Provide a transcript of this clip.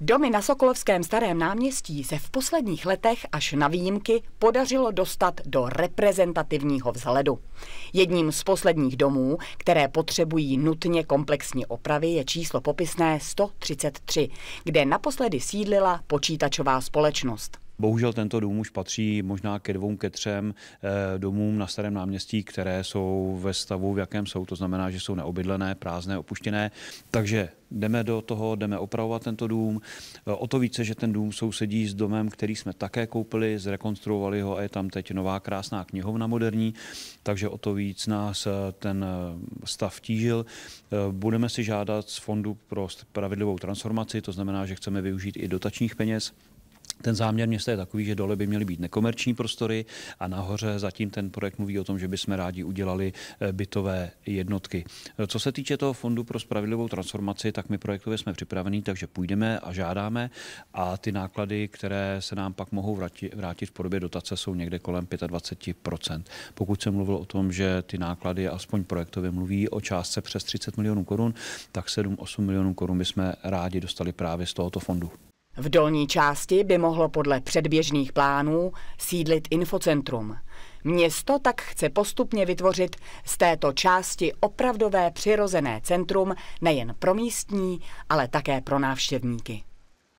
Domy na Sokolovském starém náměstí se v posledních letech až na výjimky podařilo dostat do reprezentativního vzhledu. Jedním z posledních domů, které potřebují nutně komplexní opravy, je číslo popisné 133, kde naposledy sídlila počítačová společnost. Bohužel tento dům už patří možná ke dvou, ke třem eh, domům na Starém náměstí, které jsou ve stavu, v jakém jsou. To znamená, že jsou neobydlené, prázdné, opuštěné. Takže jdeme do toho, jdeme opravovat tento dům. Eh, o to více, že ten dům sousedí s domem, který jsme také koupili, zrekonstruovali ho a je tam teď nová krásná knihovna moderní, takže o to víc nás eh, ten stav tížil. Budeme si žádat z Fondu pro spravedlivou transformaci, to znamená, že chceme využít i dotačních peněz ten záměr města je takový, že dole by měly být nekomerční prostory a nahoře zatím ten projekt mluví o tom, že bychom rádi udělali eh, bytové jednotky. Eh, co se týče toho fondu pro spravedlivou transformaci, tak my projektově jsme připravení, takže půjdeme a žádáme a ty náklady, které se nám pak mohou vrátit, vrátit v podobě dotace, jsou někde kolem 25%. Pokud jsem mluvil o tom, že ty náklady aspoň projektově mluví o částce přes 30 milionů korun, tak 7-8 milionů korun bychom rádi dostali právě z tohoto fondu. V dolní části by mohlo podle předběžných plánů sídlit infocentrum. Město tak chce postupně vytvořit z této části opravdové přirozené centrum nejen pro místní, ale také pro návštěvníky.